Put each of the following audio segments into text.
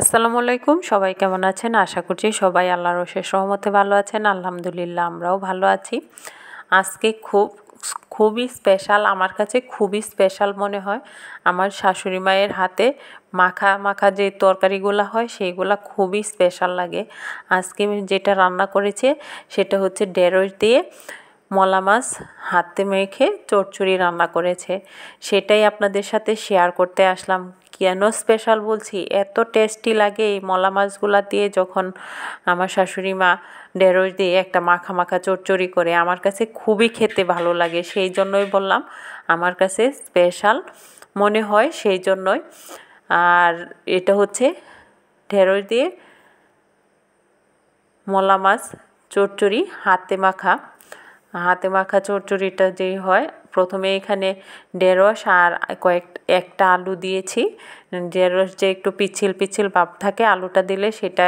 আসসালামু আলাইকুম সবাই কেমন আছেন আশা করছি সবাই আল্লাহর অশেষ সহমতে ভালো আছেন আলহামদুলিল্লাহ আমরাও ভালো আছি আজকে খুব খুবই স্পেশাল আমার কাছে খুবই স্পেশাল মনে হয় আমার শাশুড়ি মায়ের হাতে মাখা মাখা যে তরকারিগুলো হয় সেইগুলো খুবই স্পেশাল লাগে আজকে যেটা রান্না করেছে সেটা হচ্ছে ঢেঁড়স দিয়ে মলা মাছ হাতে মেখে চড়চড়ি রান্না করেছে সেটাই আপনাদের সাথে শেয়ার করতে আসলাম কেন স্পেশাল বলছি এত টেস্টি লাগে এই মলা মাছগুলা দিয়ে যখন আমার শাশুড়ি মা ঢেঁড়স দিয়ে একটা মাখা মাখা চড়চড়ি করে আমার কাছে খুবই খেতে ভালো লাগে সেই জন্যই বললাম আমার কাছে স্পেশাল মনে হয় সেই জন্যই আর এটা হচ্ছে ঢেঁড়স দিয়ে মলা মাছ চচ্চড়ি হাতে মাখা হাতে মাখা চচ্চড়িটা যেই হয় প্রথমে এখানে ঢেঁড়স আর কয়েক একটা আলু দিয়েছি ঢেঁড়স যে একটু পিচ্ছিল পিচ্ছিল ভাব থাকে আলুটা দিলে সেটা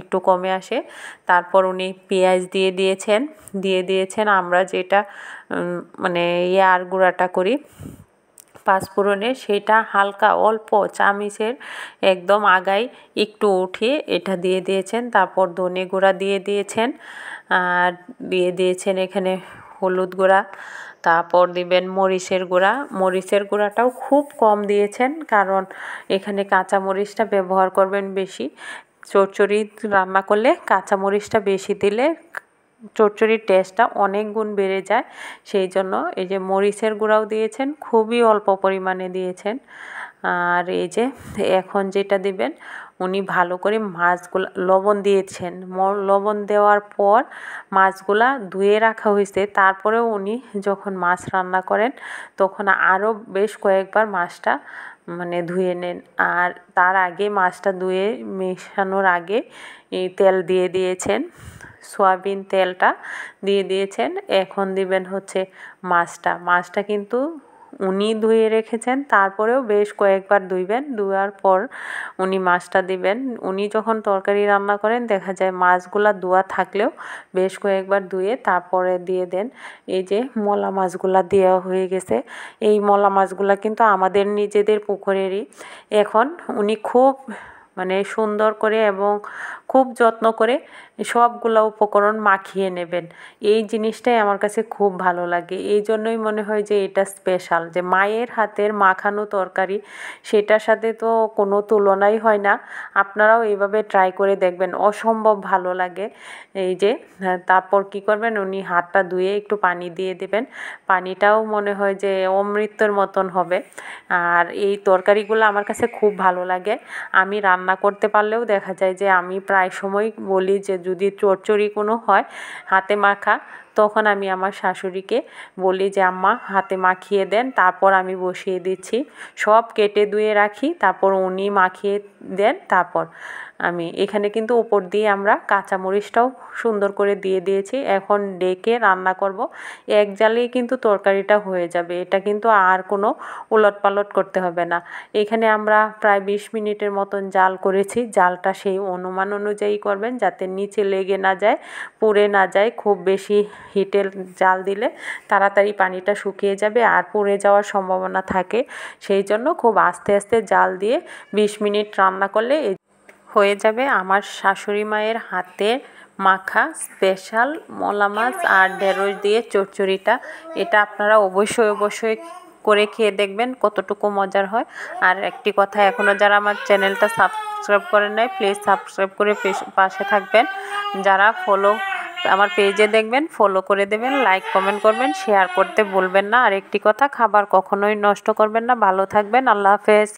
একটু কমে আসে তারপর উনি পেঁয়াজ দিয়ে দিয়েছেন দিয়ে দিয়েছেন আমরা যেটা মানে ইয়ে আর গুঁড়াটা করি পাঁচপুরনে সেটা হালকা অল্প চামিচের একদম আগাই একটু উঠিয়ে এটা দিয়ে দিয়েছেন তারপর ধনে গুঁড়া দিয়ে দিয়েছেন আর দিয়ে দিয়েছেন এখানে হলুদ গুঁড়া তারপর দিবেন মরিচের গুঁড়া মরিচের গুঁড়াটাও খুব কম দিয়েছেন কারণ এখানে কাঁচা মরিচটা ব্যবহার করবেন বেশি চচ্চড়ি রান্না করলে কাঁচা মরিচটা বেশি দিলে চচ্চড়ির টেস্টটা অনেক গুণ বেড়ে যায় সেই জন্য এই যে মরিচের গুঁড়াও দিয়েছেন খুবই অল্প পরিমাণে দিয়েছেন আর এই যে এখন যেটা দিবেন উনি ভালো করে মাছগুলো লবণ দিয়েছেন লবণ দেওয়ার পর মাছগুলা ধুয়ে রাখা হয়েছে তারপরেও উনি যখন মাছ রান্না করেন তখন আরও বেশ কয়েকবার মাছটা মানে ধুয়ে নেন আর তার আগে মাছটা ধুয়ে মেশানোর আগে তেল দিয়ে দিয়েছেন সয়াবিন তেলটা দিয়ে দিয়েছেন এখন দিবেন হচ্ছে মাছটা মাছটা কিন্তু উনি ধুয়ে রেখেছেন তারপরেও বেশ কয়েকবার ধুইবেন ধোয়ার পর উনি মাছটা দিবেন উনি যখন তরকারি রান্না করেন দেখা যায় মাছগুলা ধোয়া থাকলেও বেশ কয়েকবার ধুয়ে তারপরে দিয়ে দেন এই যে মলা মাছগুলা দেওয়া হয়ে গেছে এই মলা মাছগুলা কিন্তু আমাদের নিজেদের পুকুরেরই এখন উনি খুব মানে সুন্দর করে এবং খুব যত্ন করে সবগুলো উপকরণ মাখিয়ে নেবেন এই জিনিসটাই আমার কাছে খুব ভালো লাগে এই জন্যই মনে হয় যে এটা স্পেশাল যে মায়ের হাতের মাখানো তরকারি সেটার সাথে তো কোনো তুলনাই হয় না আপনারাও এইভাবে ট্রাই করে দেখবেন অসম্ভব ভালো লাগে এই যে হ্যাঁ, তারপর কি করবেন উনি হাতটা ধুয়ে একটু পানি দিয়ে দেবেন পানিটাও মনে হয় যে অমৃতর মতন হবে আর এই তরকারিগুলো আমার কাছে খুব ভালো লাগে আমি রান্না করতে পারলেও দেখা যায় যে আমি প্রায় প্রায় সময় বলি যে যদি চচ্চড়ি কোনো হয় হাতে মাখা তখন আমি আমার শাশুড়িকে বলি যে আম্মা হাতে মাখিয়ে দেন তারপর আমি বসিয়ে দিচ্ছি সব কেটে ধুয়ে রাখি তারপর উনি মাখিয়ে দেন তারপর আমি এখানে কিন্তু উপর দিয়ে আমরা কাঁচামরিচটাও সুন্দর করে দিয়ে দিয়েছি এখন ডেকে রান্না করব এক জালেই কিন্তু তরকারিটা হয়ে যাবে এটা কিন্তু আর কোনো উলট পালট করতে হবে না এখানে আমরা প্রায় ২০ মিনিটের মতন জাল করেছি জালটা সেই অনুমান অনুযায়ী করবেন যাতে নিচে লেগে না যায় পুড়ে না যায় খুব বেশি হিটের জাল দিলে তাড়াতাড়ি পানিটা শুকিয়ে যাবে আর পড়ে যাওয়ার সম্ভাবনা থাকে সেই জন্য খুব আস্তে আস্তে জাল দিয়ে ২০ মিনিট রান্না করলে হয়ে যাবে আমার শাশুড়ি মায়ের হাতে মাখা স্পেশাল মলা মাছ আর ঢেঁড়স দিয়ে চচ্চড়িটা এটা আপনারা অবশ্যই অবশ্যই করে খেয়ে দেখবেন কতটুকু মজার হয় আর একটি কথা এখনও যারা আমার চ্যানেলটা সাবস্ক্রাইব করেন নাই প্লিজ সাবস্ক্রাইব করে পাশে থাকবেন যারা ফলো আমার পেজে দেখবেন ফলো করে দেবেন লাইক কমেন্ট করবেন শেয়ার করতে বলবেন না আর একটি কথা খাবার কখনোই নষ্ট করবেন না ভালো থাকবেন আল্লাহ হাফেজ